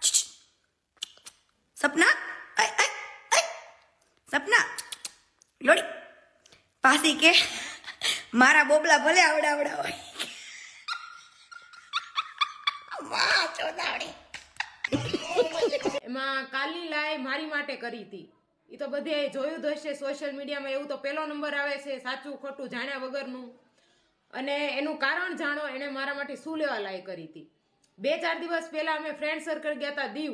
સપના સપના સપના લોડી પાસી કે મારા બોબલા ભલે આવડાવડા હોય વાહ એમાં કાલની લાય મારી માટે કરી હતી એ તો બધે જોયું જ હશે સોશિયલ મીડિયામાં એવું તો પહેલો નંબર આવે છે સાચું ખોટું જાણ્યા વગરનું અને એનું કારણ જાણો એણે મારા માટે શું લેવા લાય કરી હતી બે ચાર દિવસ પહેલાં અમે ફ્રેન્ડ સર્કલ ગયા હતા દીવ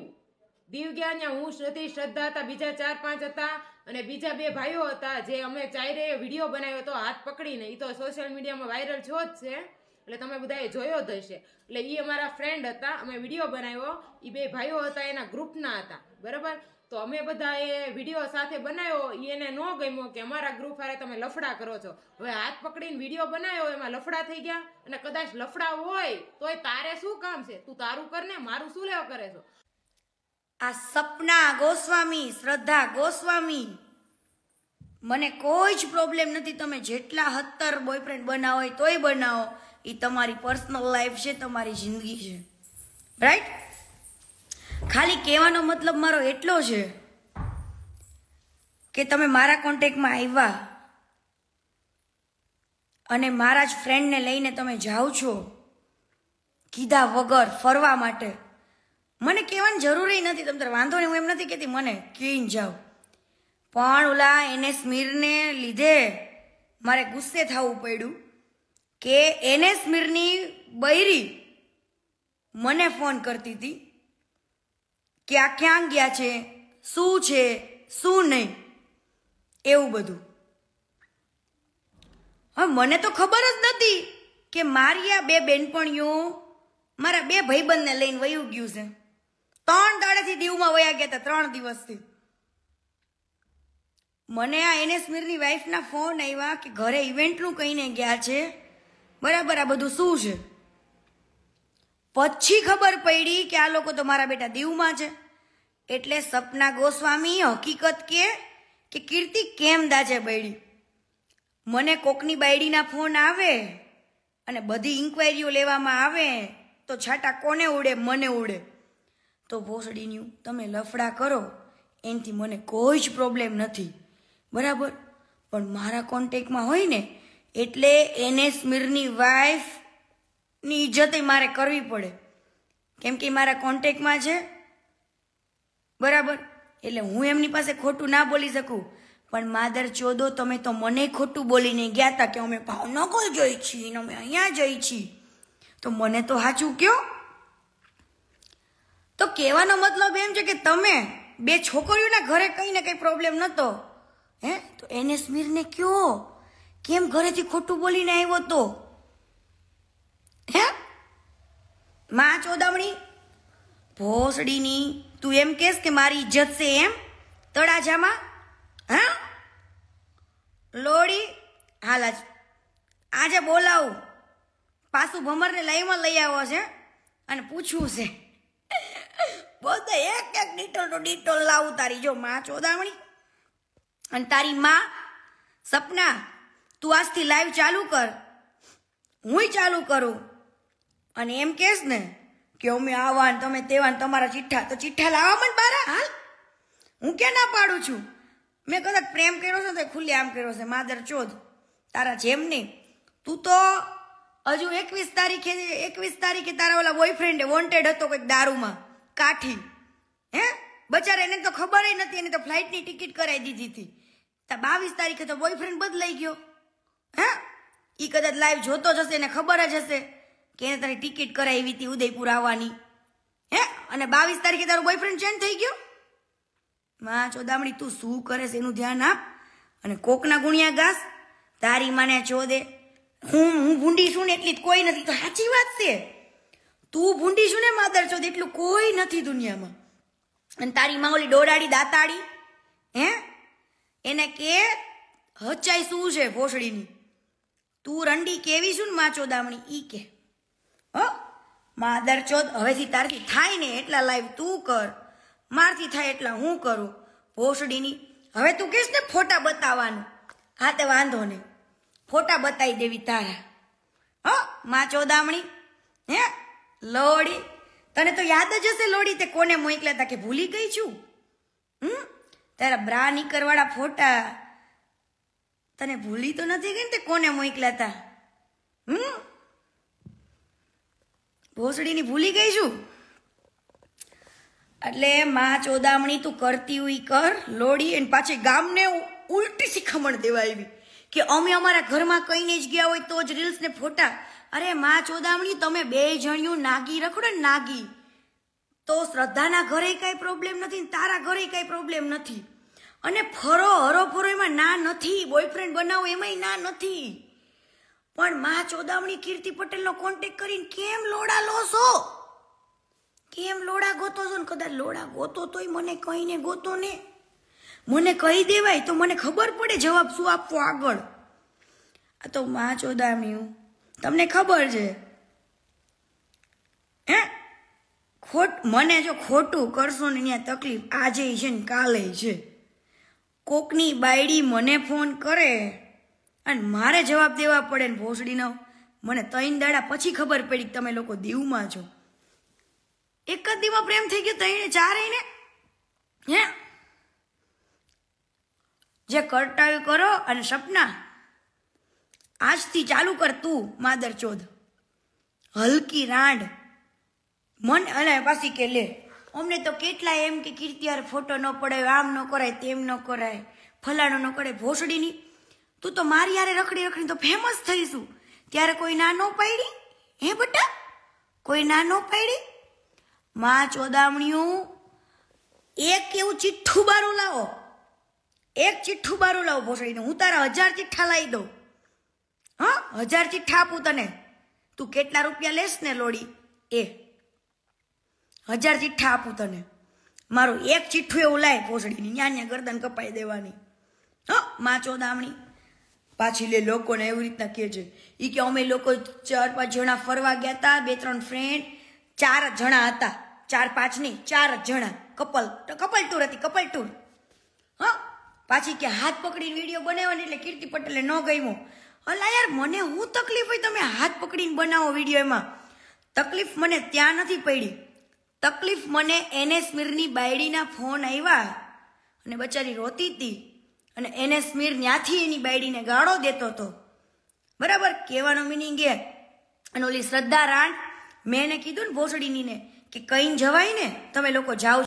દીવ ગયા ત્યાં હું શ્રુતિ શ્રદ્ધા હતા બીજા ચાર પાંચ હતા અને બીજા બે ભાઈઓ હતા જે અમે ચારે વિડીયો બનાવ્યો હતો હાથ પકડીને એ તો સોશિયલ મીડિયામાં વાયરલ છો જ છે એટલે તમે બધાએ જોયો જ હશે એટલે એ અમારા ફ્રેન્ડ હતા અમે વિડીયો બનાવ્યો એ બે ભાઈઓ હતા એના ગ્રુપના હતા બરાબર તો અમે બધાએ વિડીયો સાથે બનાવ્યો એને ન ગમ્યો કે અમારા ગ્રુપ હારે તમે લફડા કરો છો હવે હાથ પકડીને વિડીયો બનાવ્યો એમાં લફડા થઈ ગયા અને કદાચ લફડા હોય તોય તારે શું કામ છે તું તારું કર ને મારું શું લેવા કરે છો આ સપના ગોસ્વામી શ્રદ્ધા ગોસ્વામી મને કોઈ જ પ્રોબ્લેમ નથી તમે જેટલા હત્તર બોયફ્રેન્ડ બનાવો તોય બનાવો એ તમારી પર્સનલ લાઈફ છે તમારી જિંદગી છે રાઈટ ખાલી કહેવાનો મતલબ મારો એટલો છે કે તમે મારા કોન્ટેક્ટમાં આવ્યા અને મારા જ ફ્રેન્ડને લઈને તમે જાઓ છો કીધા વગર ફરવા માટે મને કહેવાની જરૂરી નથી તમને વાંધો નહીં હું એમ નથી કહેતી મને કહીને જાઓ પણ ઓલા એને સ્મીરને લીધે મારે ગુસ્સે થવું પડ્યું કે એને સ્મીરની બૈરી મને ફોન કરતી હતી ક્યાં ક્યાં ગયા છે શું છે શું નહીં એવું બધું હવે મને તો ખબર જ નથી કે મારી આ બે બેનપણીઓ મારા બે ભાઈબંધને લઈને વયું ગયું છે ત્રણ દાડેથી દીવમાં વયા ગયા હતા ત્રણ દિવસથી મને આ એનેસમીરની વાઈફના ફોન આવ્યા કે ઘરે ઇવેન્ટનું કહીને ગયા છે બરાબર આ બધું શું છે પછી ખબર પડી કે આ લોકો તો મારા બેટા દીવમાં છે એટલે સપના ગોસ્વામી હકીકત કે કે કીર્તિ કેમ દાજે બૈડી મને કોકની બાયડીના ફોન આવે અને બધી ઇન્કવાયરીઓ લેવામાં આવે તો છાટા કોને ઉડે મને ઉડે તો ભોસડીન્યું તમે લફડા કરો એનથી મને કોઈ જ પ્રોબ્લેમ નથી બરાબર પણ મારા કોન્ટેકમાં હોય ને એટલે એને સ્મીરની વાઈફ ની ઇજ્જતે મારે કરવી પડે કેમ કે મારા કોન્ટેકમાં છે બરાબર એટલે હું એમની પાસે ખોટું ના બોલી શકું પણ માદર ચોદો તમે તો મને ખોટું બોલીને ગયા હતા કે અમે ભાવનગર જઈ છીએ અમે અહીંયા જઈ છીએ તો મને તો સાચું કયો તો કહેવાનો મતલબ એમ છે કે તમે બે છોકરીઓના ઘરે કંઈ ને કંઈ પ્રોબ્લેમ નહોતો હે તો એને સ્મીરને કયો કેમ ઘરેથી ખોટું બોલીને આવ્યો તો હે માં ચોદમણી ભોસડીની તું એમ કેસ કે મારી ઇજ્જત છે એમ તળાજામાં હા લોડી હાલ આજ આજે બોલાવું પાછું ભમરને લાઈવમાં લઈ આવ્યો છે અને પૂછવું છે પોતે એક એક ડીટોલ તો ડીટોલ લાવું તારી જો માં ચોદામણી અને તારી માં સપના તું આજથી લાઈવ ચાલુ કર હુંય ચાલુ કરું અને એમ કહેશ ને કે અમે આવા ને તમે તેવા ને તમારા ચિઠ્ઠા તો ચિઠ્ઠા લાવવા મને બારા હાલ હું ક્યાં ના પાડું છું મેં કદાચ પ્રેમ કર્યો છે ને તો ખુલ્લે આમ કર્યો છે માદર ચોધ તારા જેમ નહીં તું તો હજુ એકવીસ તારીખે એકવીસ તારીખે તારા ઓલા બોયફ્રેન્ડે વોન્ટેડ હતો કંઈક દારૂમાં કાઠી હે બચારે એને તો ખબર નથી એને તો ફ્લાઇટની ટિકિટ કરાવી દીધી હતી બાવીસ તારીખે તો બોયફ્રેન્ડ બદલાઈ ગયો હે એ કદાચ લાઈવ જોતો જ હશે એને ખબર જ હશે કે તને ટિકિટ કરાવી હતી ઉદયપુર આવવાની હે અને બાવીસ તારીખે તારો બોયફ્રેન્ડ ચેન્જ થઈ ગયો માં ચોદામણી તું શું કરે છે એનું ધ્યાન આપ અને કોકના ગુણ્યા ઘાસ તારી માને ચોદે હું હું ભૂંડી છું ને એટલી કોઈ નથી તો સાચી વાત છે તું ભૂંડી છું ને માદર ચોદ એટલું કોઈ નથી દુનિયામાં અને તારી માં ઓલી ડોડાડી દાતાડી હે એને કે હચાઈ શું છે ભોસડીની તું રંડી કેવી છું ને માં ચોદામણી ઈ કે માદર ચોદ હવેથી તારથી થાય ને એટલા લાઈવ તું કર મારથી થાય એટલા હું કરું ભોસડીની હવે તું કહીશ ને ફોટા બતાવવાનું હા તે વાંધો નહીં ફોટા બતાવી દેવી તારા હો માં ચોદામણી હે લોડી તને તો યાદ જ હશે લોડી તે કોને મોકલ્યા હતા કે ભૂલી ગઈ છું હમ તારા બ્રા નીકળવાળા ફોટા તને ભૂલી તો નથી ગઈ ને તે કોને મોકલ્યા હતા હમ ભોસડીની ભૂલી ગઈ છું એટલે માં ચોદામણી તું કરતી હોય કર લોડી અને પાછી ગામને ઉલટી શિખામણ દેવા આવી કે અમે અમારા ઘરમાં કહીને જ ગયા હોય તો જ રીલ્સ ને ફોટા અરે માં ચોદામણી તમે બે જણિયું નાગી રખડો ને નાગી તો શ્રદ્ધાના ઘરે કાંઈ પ્રોબ્લેમ નથી તારા ઘરે કાંઈ પ્રોબ્લેમ નથી અને ફરો હરો ફરો એમાં ના નથી બોયફ્રેન્ડ બનાવો એમાંય ના નથી પણ મા ચોદામણી કીર્તિ પટેલનો કોન્ટેક કરીને કેમ લોડા લો છો કેમ લોડા ગોતો છો ને કદાચ લોડા ગોતો તોય મને કહીને ગોતો ને મને કહી દેવાય તો મને ખબર પડે જવાબ શું આપવો આગળ આ તો મા ચોદામણ્યું તમને ખબર છે હે ખોટ મને જો ખોટું કરશો ને ત્યાં તકલીફ આજે છે ને કાલે છે કોકની બાયડી મને ફોન કરે અને મારે જવાબ દેવા પડે ને ભોસડીનો મને ત્રણ દાડા પછી ખબર પડી કે તમે લોકો દીવમાં છો એક જ દીવમાં પ્રેમ થઈ ગયો ત્રણે ચારેય ને હે જે કરટાયું કરો અને સપના આજથી ચાલુ કર તું માદર ચોધ હલકી રાંડ મન અને પાછી કે લે અમને તો કેટલા એમ કે કીર્તિયાર ફોટો ન પડાય આમ ન કરાય તેમ ન કરાય ફલાણો ન કરે ભોસડીની તું તો મારી યારે રખડી રખડી તો ફેમસ થઈશું ત્યારે કોઈ ના નો પાડી હે બટા કોઈ ના નો પાડી માં ચોદામણીયું એક એવું ચિઠ્ઠું બારું લાવો એક ચિઠ્ઠું બારું લાવો ભોસડીને હું તારા હજાર ચિઠ્ઠા લાવી દઉં હા હજાર ચિઠ્ઠા આપું તને તું કેટલા રૂપિયા લેશ ને લોડી એ હજાર ચિઠ્ઠા આપું તને મારું એક ચિઠ્ઠું એવું લાય ભોસડીની ન્યા ન્યા ગરદન કપાઈ દેવાની હા માં ચોદામણી પાછી લે લોકોને એવી રીતના કહે છે એ કે અમે લોકો ચાર પાંચ જણા ફરવા ગયા હતા બે ત્રણ ફ્રેન્ડ ચાર જ જણા હતા ચાર પાંચ નહીં ચાર જ જણા કપલ તો કપલ ટૂર હતી કપલ ટૂર હા પાછી કે હાથ પકડીને વિડીયો બનાવ્યો ને એટલે કીર્તિ પટેલે ન ગમ્યો અલા યાર મને હું તકલીફ હોય તમે હાથ પકડીને બનાવો વિડીયો એમાં તકલીફ મને ત્યાં નથી પડી તકલીફ મને એનએસ મીરની બાયડીના ફોન આવ્યા અને બચારી રોતી હતી અને એને સ્મીર ન્યાથી એની બાયડીને ગાળો દેતો હતો બરાબર કહેવાનો મિનિંગ એ અને ઓલી શ્રદ્ધા રાણ મેં એને કીધું ને ભોસડીની ને કે કઈ જવાય ને તમે લોકો જાઓ